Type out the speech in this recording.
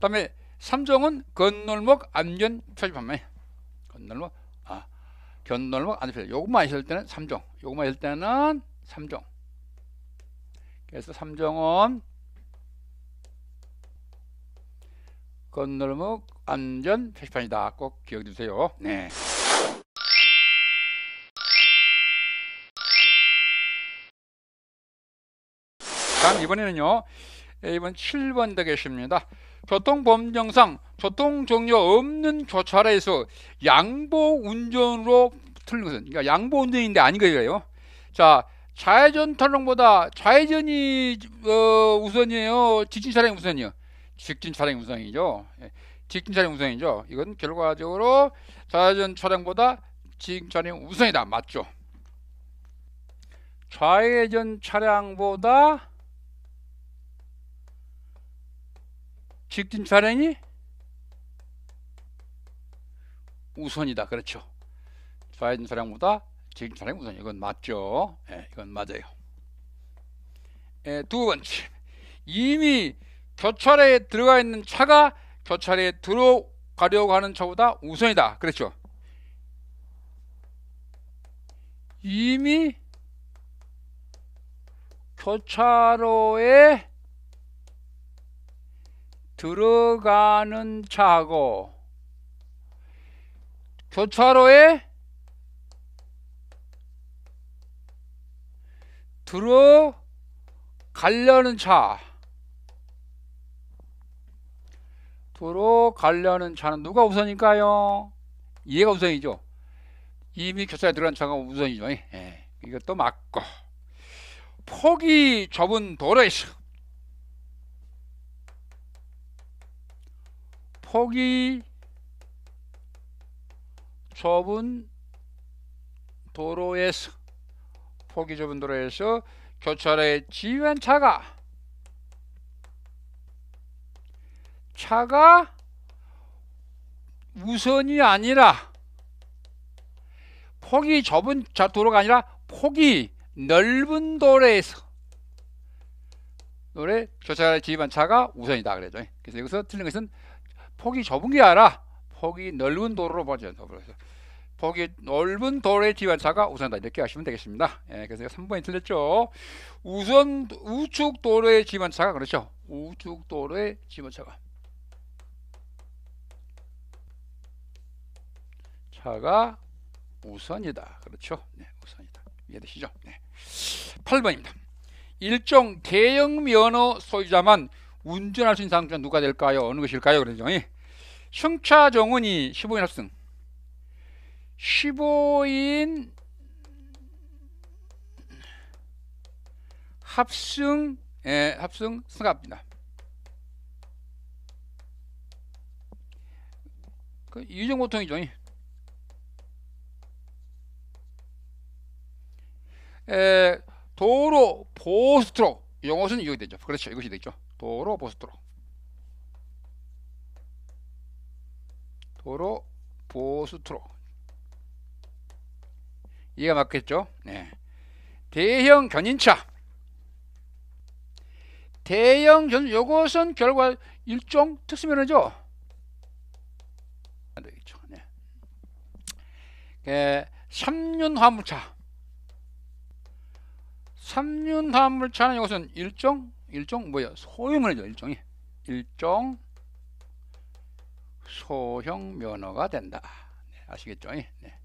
그 다음에 삼종은 건널목 안견 표지판매 건널목 아 견놀목 안표 요것만 있을 때는 삼종 요것만 있을 때는 삼종 그래서 삼종은 건널목 안전 표지판이다 꼭 기억해 주세요 네. 다음 이번에는요 이번 7번 되겠습니다 교통법령상 교통종료 없는 교차로에서 양보 운전으로 틀린 것은 그러니까 양보 운전인데 아닌 거예요. 자 좌회전 탈롱보다 좌회전이 어, 우선이에요. 직진 차량이 우선이요. 직진 차량이 우선이죠. 예. 직진 차량 이 우선이죠. 이건 결과적으로 좌회전 차량보다 직진 차량 이 우선이다. 맞죠? 좌회전 차량보다 직진 차량이 우선이다. 그렇죠. 좌회전 차량보다 직진 차량이 우선. 이건 맞죠. 예, 이건 맞아요. 예, 두 번째. 이미 교차로에 들어가 있는 차가 교차로에 들어가려고 하는 차보다 우선이다. 그렇죠. 이미 교차로에 들어가는 차하고 교차로에 들어가려는 차 들어가려는 차는 누가 우선일까요? 얘가 우선이죠. 이미 교차에 들어간 차가 우선이죠. 예, 예. 이것도 맞고 폭이 좁은 도로에서 폭이 좁은 도로에서 폭이 좁은 도로에서 교차로에 지휘한 차가 차가 우선이 아니라 폭이 좁은 도로가 아니라 폭이 넓은 도로에서 노래 교차로에 지휘한 차가 우선이다 그래죠. 그래서 여기서 틀린 것은 폭이 좁은 게 아니라 폭이 넓은 도로로 보죠. 폭이 넓은 도로의 기관차가 우선다 이렇게 하시면 되겠습니다. 예, 그래서 3번이 틀렸죠. 우선 우측 도로의 기관차가 그렇죠. 우측 도로의 기관차가 차가 우선이다. 그렇죠. 네, 우선이다. 이해되시죠? 네. 8번입니다. 일종 대형 면허 소유자만 운전할 수 있는 상주는 누가 될까요? 어느 것일까요? 그러죠. 예. 승차 정원이 15인 합승. 15인 합승, 예, 합승 승합입니다. 그 유정보통이죠. 예. 에, 도로 보수트로 영어는 이용 되죠. 그렇죠. 이것이 되죠. 도로 보스도로 도로 보스트로 이해가 맞겠죠? 네. 대형 견인차 대형 견 요것은 결과 일종 특수면허죠? 안 되겠죠. 네. 3륜 예, 화물차 3륜 화물차는 이것은 일종 일종 뭐예요? 소유물이죠. 일종이. 일종 소형 면허가 된다. 네, 아시겠죠? 예, 네.